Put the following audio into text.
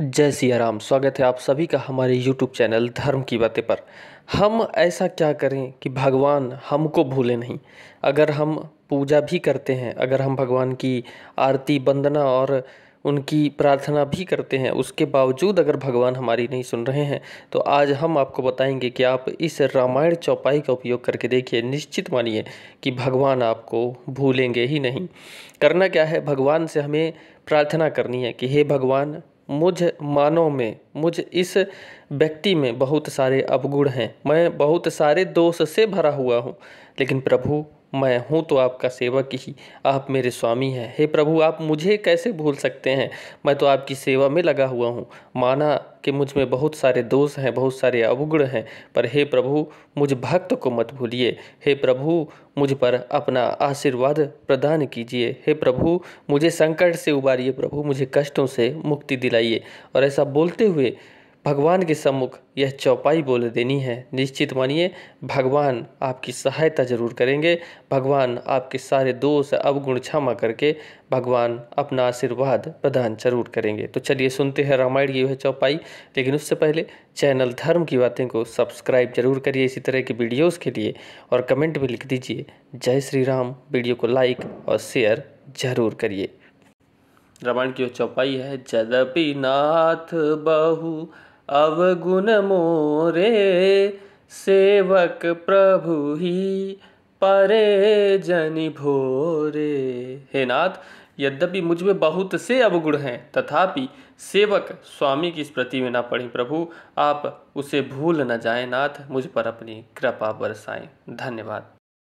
जय सिया राम स्वागत है आप सभी का हमारे यूट्यूब चैनल धर्म की बातें पर हम ऐसा क्या करें कि भगवान हमको भूले नहीं अगर हम पूजा भी करते हैं अगर हम भगवान की आरती वंदना और उनकी प्रार्थना भी करते हैं उसके बावजूद अगर भगवान हमारी नहीं सुन रहे हैं तो आज हम आपको बताएंगे कि आप इस रामायण चौपाई का उपयोग करके देखिए निश्चित मानिए कि भगवान आपको भूलेंगे ही नहीं करना क्या है भगवान से हमें प्रार्थना करनी है कि हे भगवान मुझ मानव में मुझ इस व्यक्ति में बहुत सारे अवगुण हैं मैं बहुत सारे दोष से भरा हुआ हूँ लेकिन प्रभु मैं हूँ तो आपका सेवक ही आप मेरे स्वामी हैं हे प्रभु आप मुझे कैसे भूल सकते हैं मैं तो आपकी सेवा में लगा हुआ हूँ माना कि मुझ में बहुत सारे दोष हैं बहुत सारे अवगुण हैं पर हे प्रभु मुझ भक्त को मत भूलिए हे प्रभु मुझ पर अपना आशीर्वाद प्रदान कीजिए हे प्रभु मुझे संकट से उबारिए प्रभु मुझे कष्टों से मुक्ति दिलाइए और ऐसा बोलते हुए भगवान के सम्मुख यह चौपाई बोल देनी है निश्चित मानिए भगवान आपकी सहायता जरूर करेंगे भगवान आपके सारे दोष अवगुण क्षमा करके भगवान अपना आशीर्वाद प्रदान जरूर करेंगे तो चलिए सुनते हैं रामायण की वह चौपाई लेकिन उससे पहले चैनल धर्म की बातें को सब्सक्राइब जरूर करिए इसी तरह की वीडियोज़ के लिए और कमेंट भी लिख दीजिए जय श्री राम वीडियो को लाइक और शेयर जरूर करिए रामायण की वह चौपाई है जदपि नाथ बहु अवगुण मोरे सेवक प्रभु ही परे जनि भोरे हे नाथ यद्यपि मुझ में बहुत से अवगुण हैं तथापि सेवक स्वामी की स्मृति में ना पढ़ी प्रभु आप उसे भूल न जाए नाथ मुझ पर अपनी कृपा बरसाएं धन्यवाद